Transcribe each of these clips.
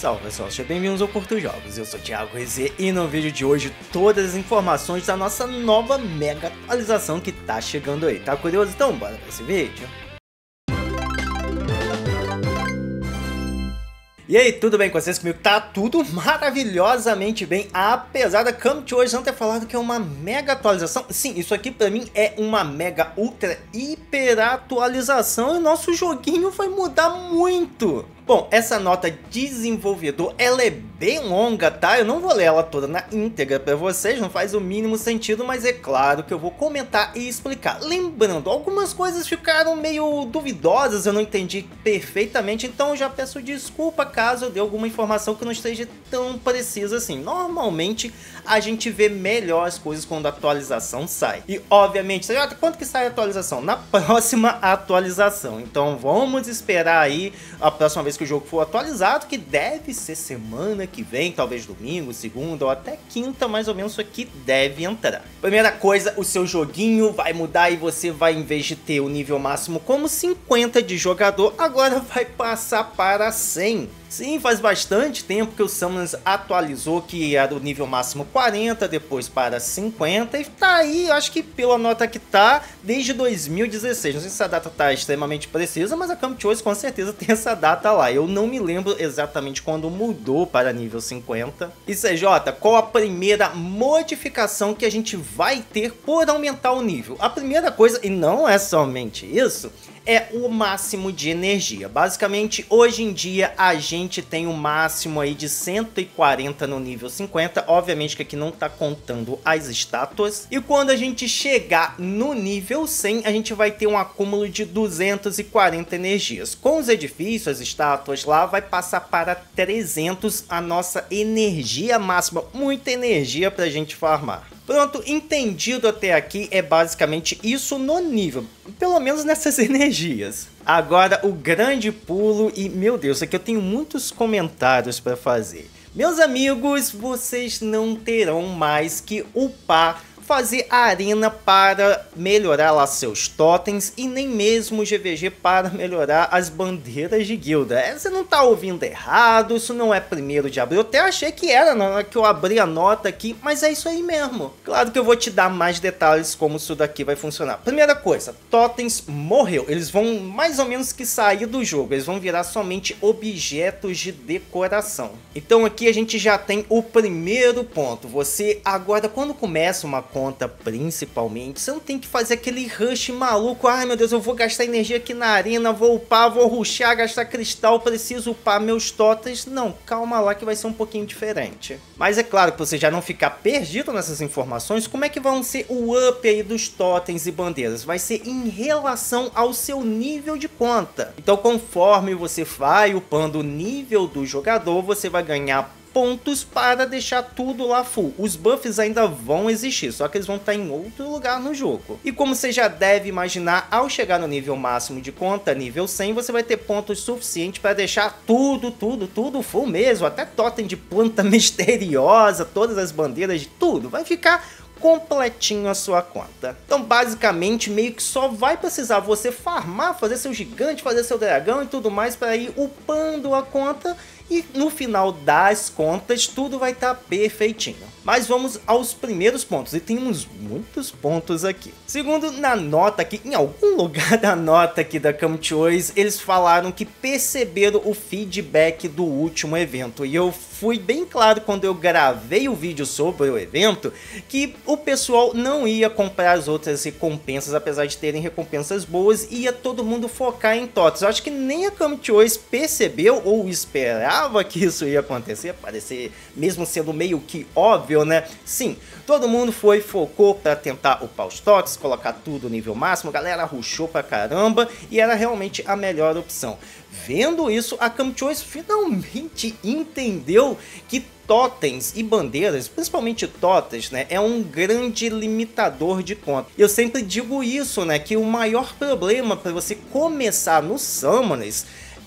Salve pessoal, sejam bem-vindos ao Porto Jogos, eu sou Thiago Rezê e no vídeo de hoje todas as informações da nossa nova mega atualização que tá chegando aí. Tá curioso? Então bora pra esse vídeo. E aí, tudo bem com vocês? Comigo tá tudo maravilhosamente bem, apesar da Come hoje não ter falado que é uma mega atualização. Sim, isso aqui pra mim é uma mega, ultra, hiper atualização e nosso joguinho vai mudar muito. Bom, essa nota desenvolvedor, ela é bem longa, tá? Eu não vou ler ela toda na íntegra para vocês, não faz o mínimo sentido, mas é claro que eu vou comentar e explicar. Lembrando, algumas coisas ficaram meio duvidosas, eu não entendi perfeitamente, então já peço desculpa caso eu dê alguma informação que não esteja tão precisa assim. Normalmente a gente vê melhor as coisas quando a atualização sai. E obviamente, já quanto que sai a atualização? Na próxima atualização. Então vamos esperar aí a próxima vez que o jogo for atualizado, que deve ser semana que vem, talvez domingo, segunda ou até quinta, mais ou menos, isso aqui deve entrar. Primeira coisa, o seu joguinho vai mudar e você vai, em vez de ter o nível máximo como 50 de jogador, agora vai passar para 100. Sim, faz bastante tempo que o Samus atualizou que era é o nível máximo 40, depois para 50 e tá aí, acho que pela nota que tá, desde 2016. Não sei se a data tá extremamente precisa, mas a Camp Choice com certeza tem essa data lá. Eu não me lembro exatamente quando mudou para nível 50. E CJ, qual a primeira modificação que a gente vai ter por aumentar o nível? A primeira coisa, e não é somente isso, é o máximo de energia. Basicamente, hoje em dia a gente tem o um máximo aí de 140 no nível 50. Obviamente que aqui não tá contando as estátuas. E quando a gente chegar no nível 100, a gente vai ter um acúmulo de 240 energias. Com os edifícios, as estátuas lá, vai passar para 300 a nossa energia máxima. Muita energia pra gente farmar. Pronto, entendido até aqui é basicamente isso no nível, pelo menos nessas energias. Agora o grande pulo e meu Deus, aqui eu tenho muitos comentários para fazer. Meus amigos, vocês não terão mais que upar fazer arena para melhorar lá seus totens e nem mesmo GVG para melhorar as bandeiras de guilda. É, você não tá ouvindo errado, isso não é primeiro de abril. Eu até achei que era na hora que eu abri a nota aqui, mas é isso aí mesmo. Claro que eu vou te dar mais detalhes como isso daqui vai funcionar. Primeira coisa, totens morreu. Eles vão mais ou menos que sair do jogo, eles vão virar somente objetos de decoração. Então aqui a gente já tem o primeiro ponto. Você agora quando começa uma conta conta, principalmente, você não tem que fazer aquele rush maluco. Ai meu Deus, eu vou gastar energia aqui na arena, vou upar, vou ruxar, gastar cristal, preciso upar meus totas. Não, calma lá que vai ser um pouquinho diferente. Mas é claro que você já não ficar perdido nessas informações, como é que vão ser o up aí dos totens e bandeiras? Vai ser em relação ao seu nível de conta. Então conforme você vai upando o nível do jogador, você vai ganhar pontos para deixar tudo lá full. Os buffs ainda vão existir, só que eles vão estar em outro lugar no jogo. E como você já deve imaginar, ao chegar no nível máximo de conta, nível 100, você vai ter pontos suficientes para deixar tudo, tudo, tudo full mesmo, até totem de planta misteriosa, todas as bandeiras, de tudo, vai ficar completinho a sua conta. Então, basicamente, meio que só vai precisar você farmar, fazer seu gigante, fazer seu dragão e tudo mais para ir upando a conta e no final das contas tudo vai estar tá perfeitinho. Mas vamos aos primeiros pontos e temos muitos pontos aqui. Segundo, na nota aqui, em algum lugar da nota aqui da Camtoys, eles falaram que perceberam o feedback do último evento e eu fui bem claro quando eu gravei o vídeo sobre o evento que o pessoal não ia comprar as outras recompensas, apesar de terem recompensas boas, ia todo mundo focar em TOTS. Eu acho que nem a Kamit percebeu ou esperava que isso ia acontecer, parecer mesmo sendo meio que óbvio, né? Sim, todo mundo foi, focou para tentar upar os TOTS, colocar tudo no nível máximo, a galera ruxou pra caramba e era realmente a melhor opção. Vendo isso, a Kamit finalmente entendeu então, que totens e bandeiras, principalmente totens, né, é um grande limitador de conta. Eu sempre digo isso, né, que o maior problema para você começar no Summoners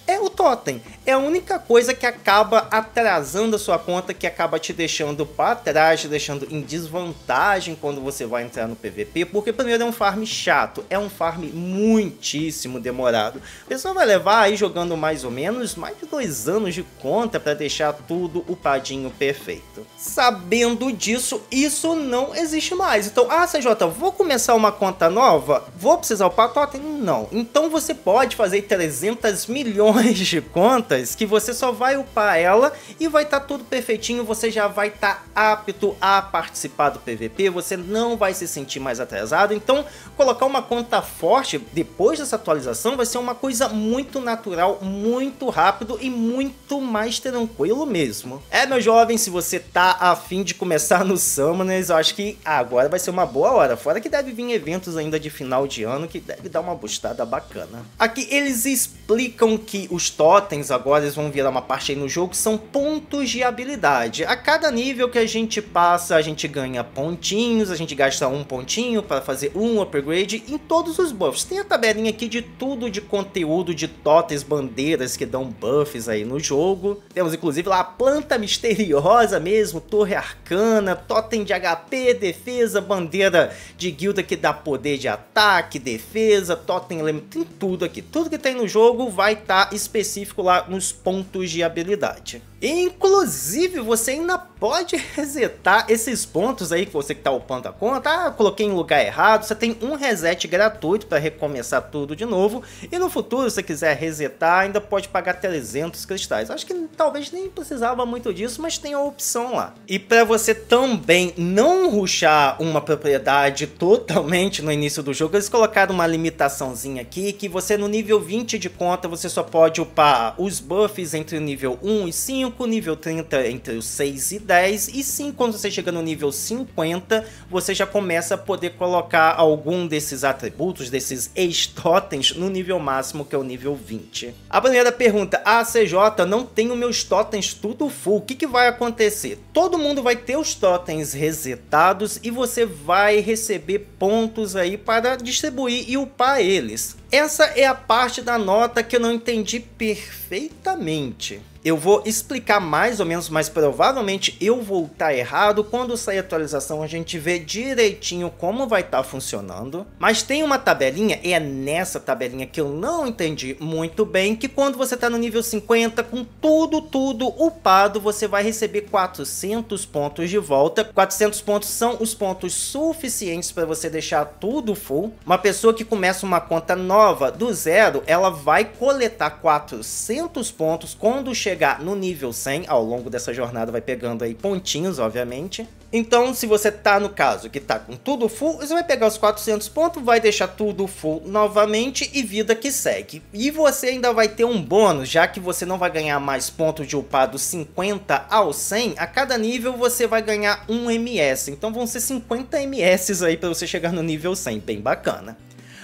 é o totem. É a única coisa que acaba atrasando a sua conta, que acaba te deixando para trás, te deixando em desvantagem quando você vai entrar no PVP, porque primeiro é um farm chato, é um farm muitíssimo demorado. A pessoa vai levar aí jogando mais ou menos mais de dois anos de conta para deixar tudo upadinho perfeito. Sabendo disso, isso não existe mais. Então, ah, CJ, vou começar uma conta nova? Vou precisar upar totem? Não. Então você pode fazer 300 milhões milhões de contas que você só vai upar ela e vai estar tá tudo perfeitinho, você já vai estar tá apto a participar do PVP, você não vai se sentir mais atrasado. Então, colocar uma conta forte depois dessa atualização vai ser uma coisa muito natural, muito rápido e muito mais tranquilo mesmo. É, meu jovem, se você tá afim de começar no Summoners, eu acho que agora vai ser uma boa hora. Fora que deve vir eventos ainda de final de ano que deve dar uma bustada bacana. Aqui eles explicam que os totens agora eles vão virar uma parte aí no jogo, são pontos de habilidade. A cada nível que a gente passa, a gente ganha pontinhos, a gente gasta um pontinho para fazer um upgrade em todos os buffs. Tem a tabelinha aqui de tudo de conteúdo, de totens, bandeiras que dão buffs aí no jogo. Temos inclusive lá a planta misteriosa mesmo, torre arcana, totem de HP, defesa, bandeira de guilda que dá poder de ataque, defesa, totem elemento, tem tudo aqui. Tudo que tem no jogo vai estar tá específico lá nos pontos de habilidade. Inclusive, você ainda pode resetar esses pontos aí que você que tá upando a conta. Ah, coloquei em lugar errado. Você tem um reset gratuito para recomeçar tudo de novo. E no futuro, se você quiser resetar, ainda pode pagar 300 cristais. Acho que talvez nem precisava muito disso, mas tem a opção lá. E para você também não ruxar uma propriedade totalmente no início do jogo, eles colocaram uma limitaçãozinha aqui que você no nível 20 de conta, você só pode upar os buffs entre o nível 1 e 5 5, nível 30 entre os 6 e 10, e sim, quando você chega no nível 50, você já começa a poder colocar algum desses atributos, desses ex-totens, no nível máximo, que é o nível 20. A primeira pergunta, a CJ, não tenho meus totens tudo full, o que, que vai acontecer? Todo mundo vai ter os totens resetados e você vai receber pontos aí para distribuir e upar eles. Essa é a parte da nota que eu não entendi perfeitamente. Eu vou explicar mais ou menos, mas provavelmente eu vou estar errado. Quando sair a atualização, a gente vê direitinho como vai estar funcionando. Mas tem uma tabelinha, e é nessa tabelinha que eu não entendi muito bem, que quando você está no nível 50, com tudo, tudo upado, você vai receber 400 pontos de volta. 400 pontos são os pontos suficientes para você deixar tudo full. Uma pessoa que começa uma conta nova, prova do zero, ela vai coletar 400 pontos quando chegar no nível 100, ao longo dessa jornada vai pegando aí pontinhos, obviamente. Então, se você tá no caso que tá com tudo full, você vai pegar os 400 pontos, vai deixar tudo full novamente e vida que segue. E você ainda vai ter um bônus, já que você não vai ganhar mais pontos de upar dos 50 ao 100, a cada nível você vai ganhar um MS. Então vão ser 50 MS aí para você chegar no nível 100, bem bacana.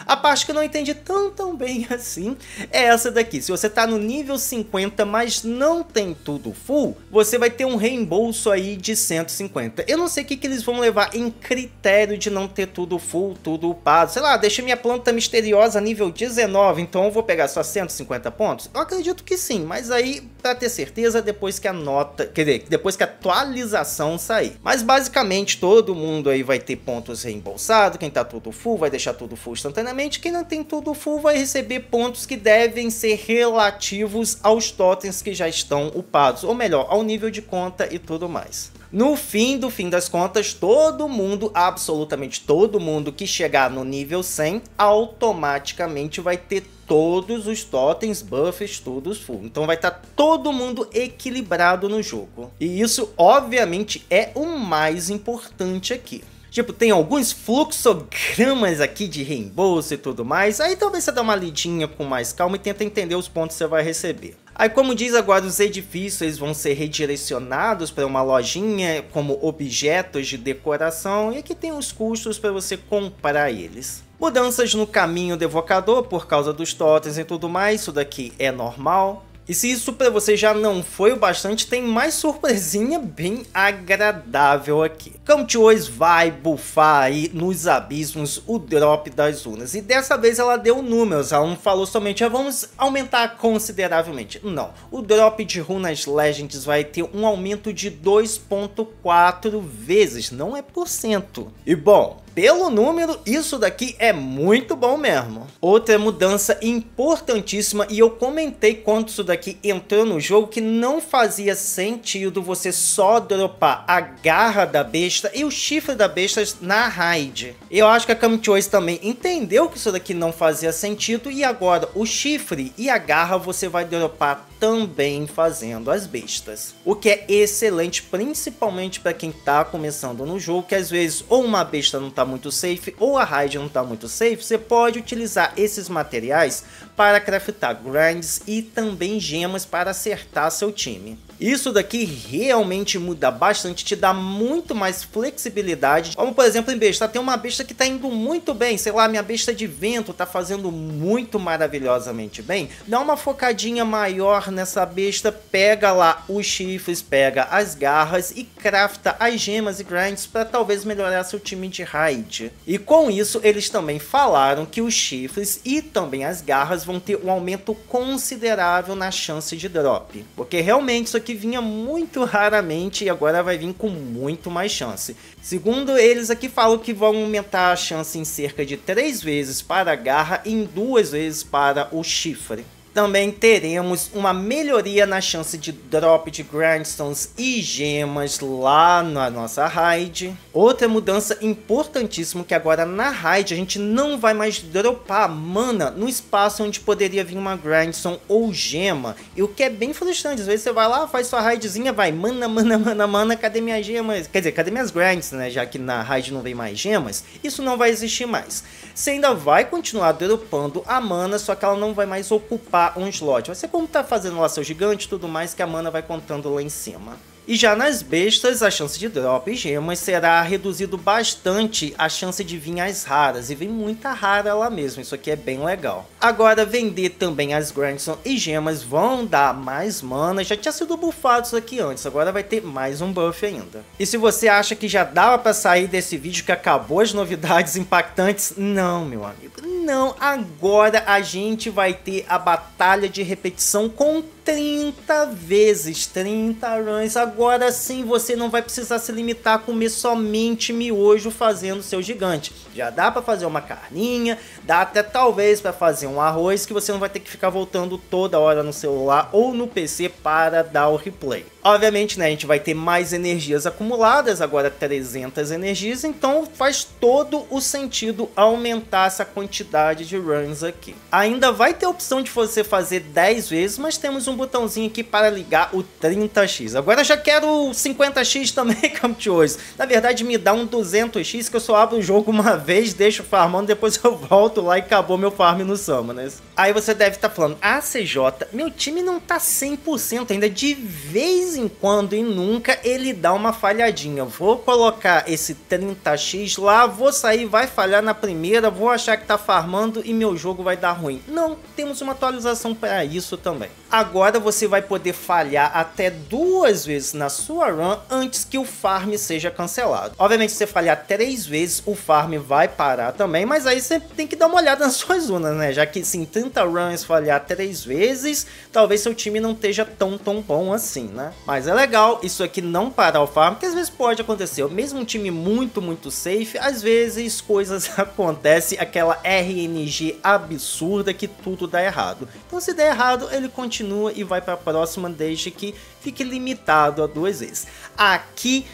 A parte que eu não entendi tão tão bem assim é essa daqui. Se você está no nível 50, mas não tem tudo full, você vai ter um reembolso aí de 150. Eu não sei o que, que eles vão levar em critério de não ter tudo full, tudo upado. Sei lá, deixa minha planta misteriosa nível 19, então eu vou pegar só 150 pontos? Eu acredito que sim, mas aí para ter certeza depois que a nota, quer dizer, depois que a atualização sair. Mas basicamente todo mundo aí vai ter pontos reembolsados, quem tá tudo full vai deixar tudo full instantaneamente, quem não tem tudo full vai receber pontos que devem ser relativos aos totens que já estão upados, ou melhor, ao nível de conta e tudo mais. No fim do fim das contas, todo mundo, absolutamente todo mundo que chegar no nível 100, automaticamente vai ter todos os totens, buffs, tudo full. Então vai estar tá todo mundo equilibrado no jogo. E isso, obviamente, é o mais importante aqui. Tipo, tem alguns fluxogramas aqui de reembolso e tudo mais. Aí talvez você dê uma lidinha com mais calma e tenta entender os pontos que você vai receber. Aí, como diz agora, os edifícios vão ser redirecionados para uma lojinha como objetos de decoração e que tem os custos para você comprar eles. Mudanças no caminho do evocador por causa dos totens e tudo mais, isso daqui é normal. E se isso para você já não foi o bastante, tem mais surpresinha bem agradável aqui. Camtiões vai bufar aí nos abismos o drop das urnas. E dessa vez ela deu números, ela não falou somente, ah, vamos aumentar consideravelmente. Não, o drop de runas legends vai ter um aumento de 2.4 vezes, não é por cento. E bom, pelo número, isso daqui é muito bom mesmo. Outra mudança importantíssima, e eu comentei quando isso daqui entrou no jogo, que não fazia sentido você só dropar a garra da besta e o chifre da besta na raid. Eu acho que a Kamchoice também entendeu que isso daqui não fazia sentido, e agora o chifre e a garra você vai dropar também fazendo as bestas. O que é excelente, principalmente para quem tá começando no jogo, que às vezes ou uma besta não tá muito safe, ou a raid não tá muito safe, você pode utilizar esses materiais para craftar grinds e também gemas para acertar seu time. Isso daqui realmente muda bastante, te dá muito mais flexibilidade. Como por exemplo em besta, tem uma besta que está indo muito bem, sei lá, minha besta de vento está fazendo muito maravilhosamente bem. Dá uma focadinha maior nessa besta, pega lá os chifres, pega as garras e crafta as gemas e grinds para talvez melhorar seu time de raid. E com isso eles também falaram que os chifres e também as garras vão ter um aumento considerável na chance de drop, porque realmente isso aqui que vinha muito raramente e agora vai vir com muito mais chance. Segundo eles aqui falam que vão aumentar a chance em cerca de 3 vezes para a garra e em 2 vezes para o chifre. Também teremos uma melhoria na chance de drop de grindstones e gemas lá na nossa raid. Outra mudança importantíssima que agora na raid a gente não vai mais dropar mana no espaço onde poderia vir uma grindstone ou gema. E o que é bem frustrante, às vezes você vai lá, faz sua raidzinha, vai mana, mana, mana, mana, cadê minhas gemas? Quer dizer, cadê minhas grinds, né? Já que na raid não vem mais gemas, isso não vai existir mais. Você ainda vai continuar dropando a mana, só que ela não vai mais ocupar um slot. Vai ser como tá fazendo lá seu gigante e tudo mais, que a mana vai contando lá em cima. E já nas bestas, a chance de drop gemas será reduzido bastante a chance de vir as raras, e vem muita rara lá mesmo, isso aqui é bem legal. Agora, vender também as Grandson e gemas vão dar mais mana, já tinha sido bufado isso aqui antes, agora vai ter mais um buff ainda. E se você acha que já dava para sair desse vídeo que acabou as novidades impactantes, não, meu amigo, não. Agora a gente vai ter a batalha de repetição com 30 vezes, 30 runs. Agora sim você não vai precisar se limitar a comer somente miojo fazendo seu gigante. Já dá para fazer uma carninha, dá até talvez para fazer um arroz que você não vai ter que ficar voltando toda hora no celular ou no PC para dar o replay. Obviamente, né, a gente vai ter mais energias acumuladas, agora 300 energias, então faz todo o sentido aumentar essa quantidade de runs aqui. Ainda vai ter a opção de você fazer 10 vezes, mas temos um botãozinho aqui para ligar o 30x. Agora eu já quero o 50x também, Camptios. Na verdade, me dá um 200x que eu só abro o jogo uma vez, deixo farmando, depois eu volto lá e acabou meu farm no Summoners. Aí você deve estar tá falando, ah, CJ, meu time não tá 100% ainda. De vez em quando e nunca ele dá uma falhadinha. Vou colocar esse 30x lá, vou sair, vai falhar na primeira, vou achar que tá farmando e meu jogo vai dar ruim. Não, temos uma atualização para isso também. Agora agora você vai poder falhar até duas vezes na sua run antes que o farm seja cancelado. Obviamente, se você falhar três vezes, o farm vai parar também, mas aí você tem que dar uma olhada nas suas runas, né? Já que se em 30 runs falhar três vezes, talvez seu time não esteja tão, tão bom assim, né? Mas é legal isso aqui não parar o farm, que às vezes pode acontecer. Mesmo um time muito, muito safe, às vezes coisas acontecem, aquela RNG absurda que tudo dá errado. Então, se der errado, ele continua pessoa e vai para a próxima, desde que fique limitado a duas vezes. Aqui,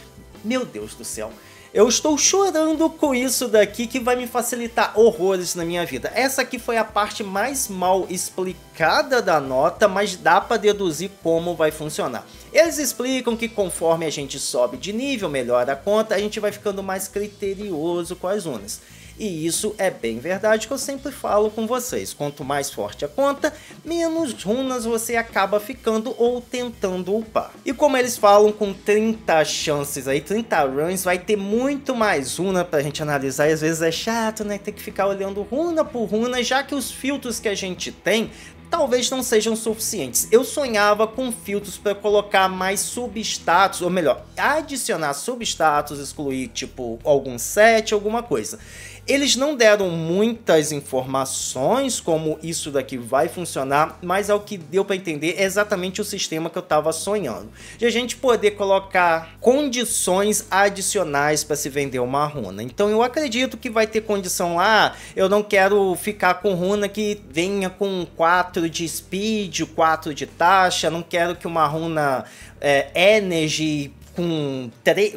meu Deus do céu. Eu estou chorando com isso daqui que vai me facilitar horrores na minha vida. Essa aqui foi a parte mais mal explicada da nota, mas dá para deduzir como vai funcionar. Eles explicam que conforme a gente sobe de nível, melhora a conta, a gente vai ficando mais criterioso com as unas. E isso é bem verdade que eu sempre falo com vocês. Quanto mais forte a conta, menos runas você acaba ficando ou tentando upar. E como eles falam, com 30 chances aí, 30 runs, vai ter muito mais runa pra gente analisar. E às vezes é chato, né? Ter que ficar olhando runa por runa, já que os filtros que a gente tem talvez não sejam suficientes. Eu sonhava com filtros para colocar mais substatus, ou melhor, adicionar substatus, excluir tipo algum set, alguma coisa. Eles não deram muitas informações como isso daqui vai funcionar, mas ao que deu para entender é exatamente o sistema que eu estava sonhando. De a gente poder colocar condições adicionais para se vender uma runa. Então eu acredito que vai ter condição lá, eu não quero ficar com runa que venha com 4 de speed, 4 de taxa, não quero que uma runa é, energy com,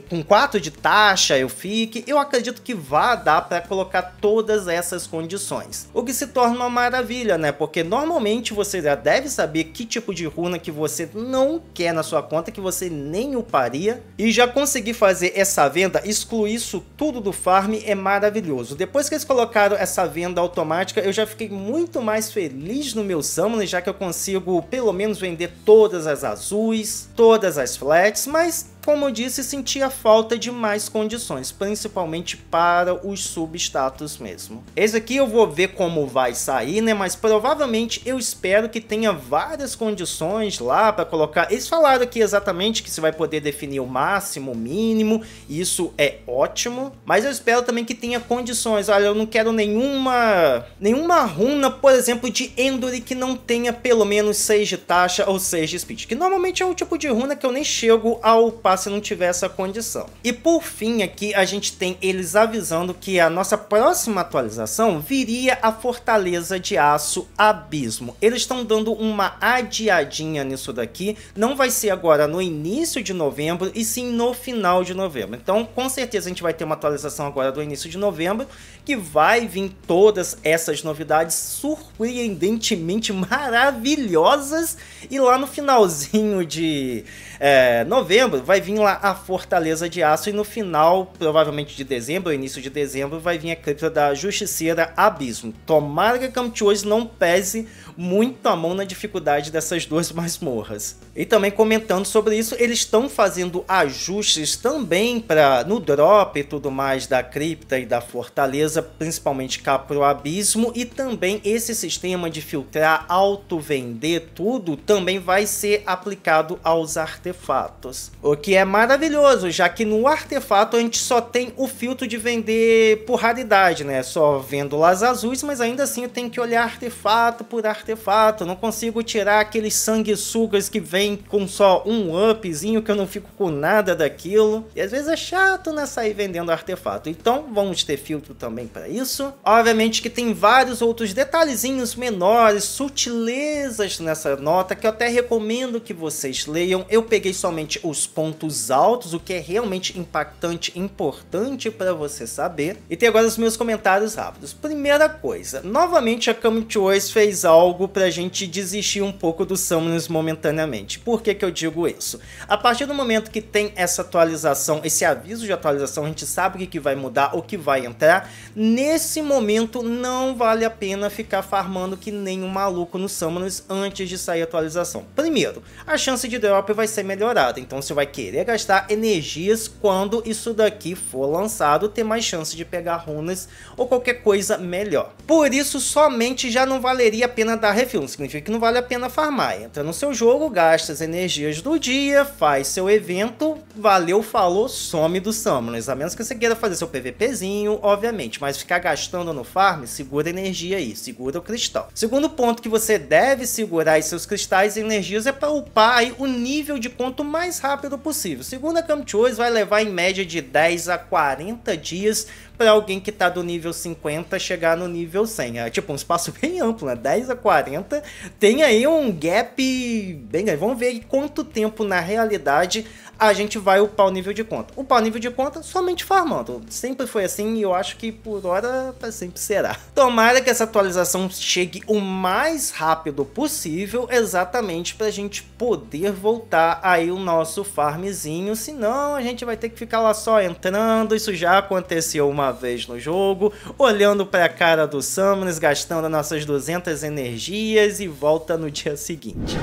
com 4 de taxa eu fique, eu acredito que vá dar para colocar todas essas condições. O que se torna uma maravilha, né? Porque normalmente você já deve saber que tipo de runa que você não quer na sua conta, que você nem uparia. E já conseguir fazer essa venda, excluir isso tudo do farm é maravilhoso. Depois que eles colocaram essa venda automática, eu já fiquei muito mais feliz no meu Summon, já que eu consigo pelo menos vender todas as azuis, todas as flats, mas como eu disse, sentia falta de mais condições, principalmente para os substatus mesmo. Esse aqui eu vou ver como vai sair, né? Mas provavelmente eu espero que tenha várias condições lá para colocar. Eles falaram aqui exatamente que você vai poder definir o máximo, o mínimo, isso é ótimo. Mas eu espero também que tenha condições. Olha, eu não quero nenhuma, nenhuma runa, por exemplo, de Endure que não tenha pelo menos 6 de taxa ou 6 de speed, que normalmente é o tipo de runa que eu nem chego ao passo se não tiver essa condição. E por fim, aqui a gente tem eles avisando que a nossa próxima atualização viria a Fortaleza de Aço Abismo. Eles estão dando uma adiadinha nisso daqui, não vai ser agora no início de novembro, e sim no final de novembro. Então, com certeza a gente vai ter uma atualização agora do início de novembro, que vai vir todas essas novidades surpreendentemente maravilhosas, e lá no finalzinho de é, novembro, vai vir lá a Fortaleza de Aço e no final, provavelmente de dezembro, início de dezembro, vai vir a cripta da Justiceira Abismo. Tomara que a Camtuoso não pese muito a mão na dificuldade dessas duas masmorras. E também comentando sobre isso, eles estão fazendo ajustes também para no drop e tudo mais da cripta e da fortaleza, principalmente cá pro abismo e também esse sistema de filtrar, auto vender tudo também vai ser aplicado aos artefatos artefatos. O que é maravilhoso, já que no artefato a gente só tem o filtro de vender por raridade, né? Só vendo las azuis, mas ainda assim eu tenho que olhar artefato por artefato. Não consigo tirar aqueles sanguessugas que vem com só um upzinho que eu não fico com nada daquilo. E às vezes é chato, né? Sair vendendo artefato. Então vamos ter filtro também para isso. Obviamente que tem vários outros detalhezinhos menores, sutilezas nessa nota que eu até recomendo que vocês leiam. Eu peguei peguei somente os pontos altos, o que é realmente impactante, importante para você saber. E tem agora os meus comentários rápidos. Primeira coisa, novamente a Come to fez algo para a gente desistir um pouco dos summons momentaneamente. Por que que eu digo isso? A partir do momento que tem essa atualização, esse aviso de atualização, a gente sabe o que vai mudar, o que vai entrar. Nesse momento não vale a pena ficar farmando que nem um maluco nos summons antes de sair a atualização. Primeiro, a chance de drop vai ser melhorada, então você vai querer gastar energias quando isso daqui for lançado, ter mais chance de pegar runas ou qualquer coisa melhor. Por isso, somente já não valeria a pena dar refil, significa que não vale a pena farmar. Entra no seu jogo, gasta as energias do dia, faz seu evento, valeu, falou, some do Summoners, a menos que você queira fazer seu PVPzinho, obviamente, mas ficar gastando no farm, segura energia aí, segura o cristal. Segundo ponto que você deve segurar seus cristais e energias é para upar o nível de quanto mais rápido possível. Segundo a CamChoice, vai levar em média de 10 a 40 dias para alguém que está do nível 50 chegar no nível 100. É tipo um espaço bem amplo, né? 10 a 40. Tem aí um gap bem grande. Vamos ver quanto tempo na realidade a gente vai upar o nível de conta. Upar o nível de conta somente farmando. Sempre foi assim e eu acho que por hora sempre será. Tomara que essa atualização chegue o mais rápido possível, exatamente para a gente poder voltar aí o nosso farmzinho, senão a gente vai ter que ficar lá só entrando. Isso já aconteceu uma vez no jogo, olhando para a cara do Samus, gastando nossas 200 energias e volta no dia seguinte.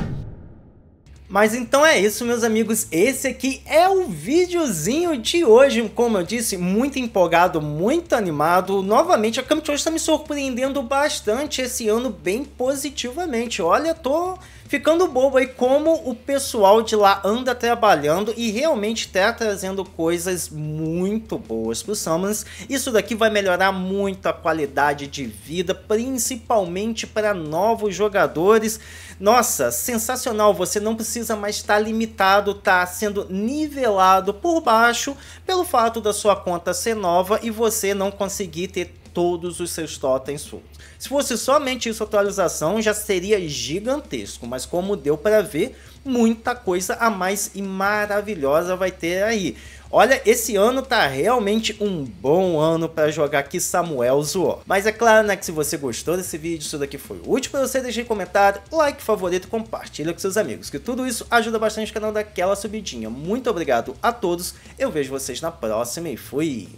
Mas então é isso, meus amigos. Esse aqui é o videozinho de hoje. Como eu disse, muito empolgado, muito animado. Novamente, a Camp está me surpreendendo bastante esse ano, bem positivamente. Olha, tô ficando bobo aí como o pessoal de lá anda trabalhando e realmente está trazendo coisas muito boas para os Summons. Isso daqui vai melhorar muito a qualidade de vida, principalmente para novos jogadores. Nossa, sensacional, você não precisa mais estar tá limitado, tá sendo nivelado por baixo pelo fato da sua conta ser nova e você não conseguir ter todos os seus totens full. Se fosse somente isso atualização, já seria gigantesco, mas como deu para ver, muita coisa a mais e maravilhosa vai ter aí. Olha, esse ano tá realmente um bom ano para jogar aqui Samuel Zoó. Mas é claro, né, que se você gostou desse vídeo, isso daqui foi útil para você, deixe um comentário, like, favorito, compartilha com seus amigos, que tudo isso ajuda bastante o canal daquela subidinha. Muito obrigado a todos, eu vejo vocês na próxima e fui!